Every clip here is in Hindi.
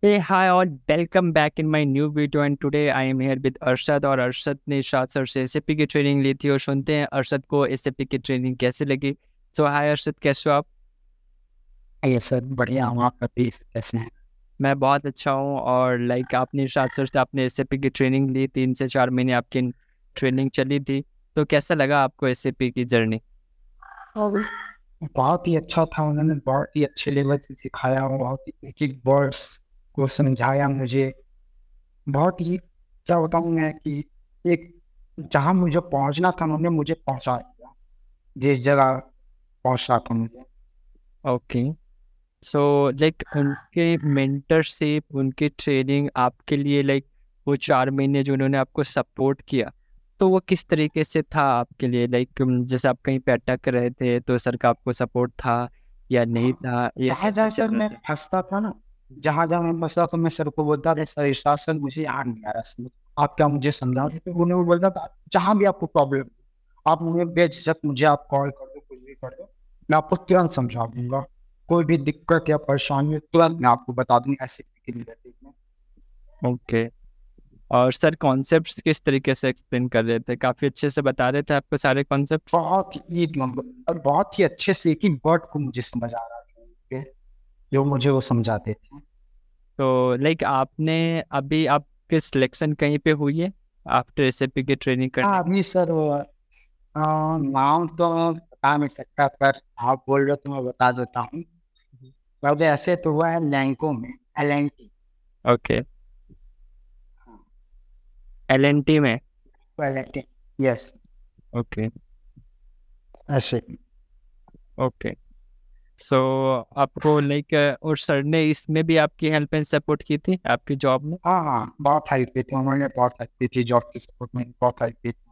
Hey, hi all, welcome back in my new video and today I am here with Arshad और अरशद ने शाद सर से एस की ट्रेनिंग ली थी और सुनते हैं अरशद को एस की ट्रेनिंग कैसे लगी सो हाय अरशद कैसे हो आप ये सर बढ़िया हूँ आप kaise hain? मैं बहुत अच्छा हूँ और लाइक आपने शायद सर से आपने एस की ट्रेनिंग ली तीन से चार महीने आपकी ट्रेनिंग चली थी तो कैसा लगा आपको एस की जर्नी बहुत ही अच्छा था उन्होंने बहुत ही अच्छे लेवल से सिखाया बहुत एक एक वर्ड्स को समझाया मुझे बहुत ही क्या बताऊँ मैं कि एक जहाँ मुझे पहुँचना था उन्होंने मुझे पहुँचा दिया जिस जगह पहुँचना था मुझे ओके सो लाइक उनके मेंटरशिप उनकी ट्रेनिंग आपके लिए लाइक like, वो चार महीने जो उन्होंने आपको सपोर्ट किया तो वो किस तरीके से था आपके लिए लाइक जैसे आप कहीं पे अटक रहे थे तो सर का आपको सपोर्ट था या नहीं हाँ, था जहाँ जहां सर मैं फंसता था ना जहां जहां मैं फंसता था मैं सर को बोलता था सर इशार सर मुझे यहाँ नहीं आ रहा आप क्या मुझे समझा उन्हें वो नहीं बोलता था जहाँ भी आपको प्रॉब्लम आप मुझे बेझिझक मुझे आप कॉल कर दो कुछ भी कर दो मैं आपको तुरंत समझा दूंगा कोई भी दिक्कत या परेशानी तुरंत मैं आपको बता दूंगा ऐसे ओके okay. और सर कॉन्सेप्ट किस तरीके से एक्सप्लेन कर रहे थे काफी अच्छे से बता रहे थे आपको सारे कॉन्सेप्ट बहुत ही और बहुत ही अच्छे से एक ही वर्ड को मुझे समझ आ रहा था जो मुझे वो समझाते थे तो लाइक आपने अभी आपके सिलेक्शन कहीं पे हुई है आफ्टर रेसिपी की ट्रेनिंग कर हाँ, अभी सर वो नाम तो बता नहीं सकता पर आप बोल रहे हो तो मैं बता देता हूँ हम्म। ऐसे तो हुआ है लैंको में L okay okay. L N T में यस ओके ऐसे ओके सो आपको लाइक और सर ने इसमें भी आपकी हेल्प एंड सपोर्ट की थी आपकी जॉब में हाँ हाँ बहुत हेल्प की थी उन्होंने बहुत हेल्प की थी जॉब की सपोर्ट में बहुत हेल्प की थी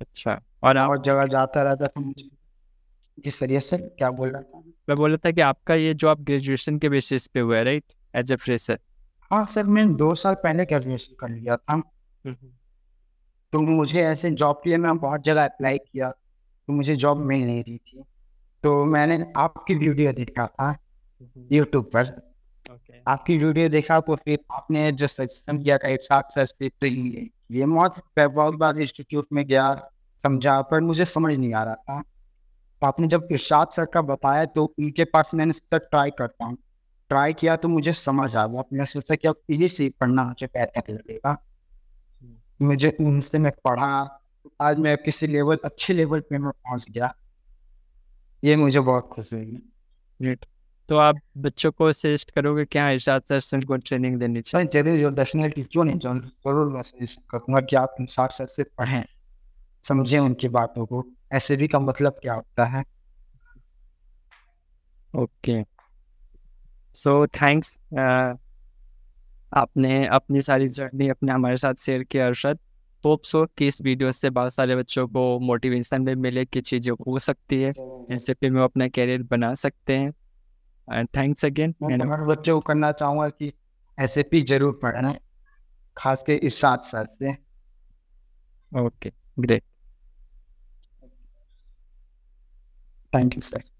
अच्छा और आप और जगह जाता रहता था मुझे जी सर सर क्या बोल रहा था मैं बोल रहा था कि आपका ये जॉब ग्रेजुएशन के बेसिस पे हुआ है राइट एज ए फ्रेशर हाँ सर मैंने दो साल पहले ग्रेजुएशन कर लिया था हम्म। तो मुझे ऐसे जॉब के लिए मैं बहुत जगह अप्लाई किया तो मुझे जॉब मिल नहीं रही थी तो मैंने आपकी वीडियो देखा था यूट्यूब हम्म। पर okay. आपकी वीडियो देखा तो फिर आपने जो सजेशन किया था इट्स सस्ते ट्रेनिंग के लिए मैं बहुत इंस्टीट्यूट में गया समझा पर मुझे समझ नहीं आ रहा था तो आपने जब इर्शाद सर का बताया तो उनके पास मैंने सर ट्राई करता हूँ ट्राई किया तो मुझे समझ आ गया मैं सोचा कि अब इजी से ही पढ़ना मुझे बेहतर लगेगा मुझे उनसे मैं पढ़ा आज मैं किसी लेवल अच्छे लेवल पे मैं पहुंच गया ये मुझे बहुत खुशी हुई ग्रेट तो आप बच्चों को सजेस्ट करोगे क्या इरशाद सर से उनको ट्रेनिंग देनी चाहिए जो डेफिनेटली क्यों नहीं जो जरूर मैं सजेस्ट करूँगा कि आप इंसार सर से पढ़ें समझें उनकी बातों को ऐसे भी का मतलब क्या होता है ओके सो थैंक्स आपने अपनी सारी जर्नी अपने हमारे साथ शेयर किया अरशद होप तो सो कि इस वीडियो से बहुत सारे बच्चों को मोटिवेशन भी मिले कि चीज़ें हो सकती है जैसे फिर वो अपना करियर बना सकते हैं एंड थैंक्स अगेन मैं हर बच्चों को करना चाहूँगा कि एस जरूर पढ़ना खास के इर्शाद सर से okay great thank you sir